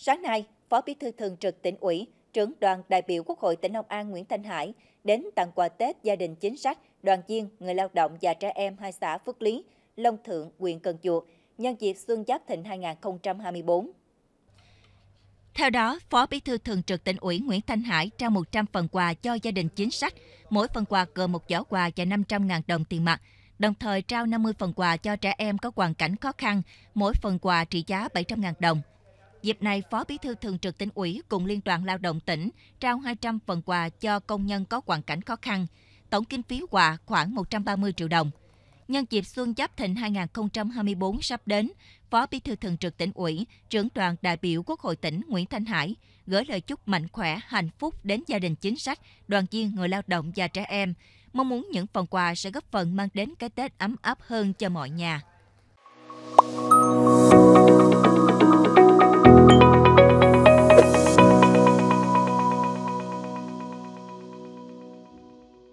Sáng nay, Phó Bí thư Thường trực tỉnh ủy, trưởng đoàn đại biểu Quốc hội tỉnh Long An Nguyễn Thanh Hải đến tặng quà Tết gia đình chính sách, đoàn viên, người lao động và trẻ em hai xã Phước Lý, Long Thượng, huyện Cần Duộc nhân dịp Xuân Giáp Thịnh 2024. Theo đó, Phó Bí thư Thường trực tỉnh ủy Nguyễn Thanh Hải trao 100 phần quà cho gia đình chính sách, mỗi phần quà gồm một giỏ quà và 500.000 đồng tiền mặt, đồng thời trao 50 phần quà cho trẻ em có hoàn cảnh khó khăn, mỗi phần quà trị giá 700.000 đồng. Dịp này, Phó Bí thư Thường trực tỉnh ủy cùng Liên đoàn Lao động tỉnh trao 200 phần quà cho công nhân có hoàn cảnh khó khăn, tổng kinh phí quà khoảng 130 triệu đồng. Nhân dịp Xuân Giáp Thịnh 2024 sắp đến, Phó Bí thư Thường trực tỉnh ủy, trưởng đoàn đại biểu Quốc hội tỉnh Nguyễn Thanh Hải gửi lời chúc mạnh khỏe, hạnh phúc đến gia đình chính sách, đoàn viên người lao động và trẻ em, mong muốn những phần quà sẽ góp phần mang đến cái Tết ấm áp hơn cho mọi nhà.